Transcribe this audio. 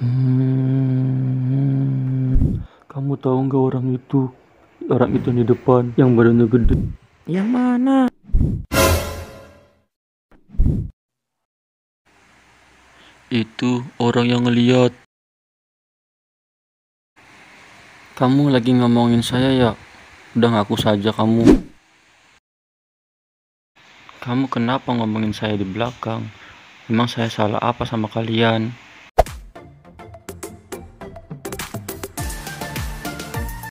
Hmm. kamu tahu nggak orang itu? Orang itu di depan yang badannya gede. Yang mana? Itu orang yang ngeliat. Kamu lagi ngomongin saya ya? Udah ngaku saja kamu. Kamu kenapa ngomongin saya di belakang? Emang saya salah apa sama kalian?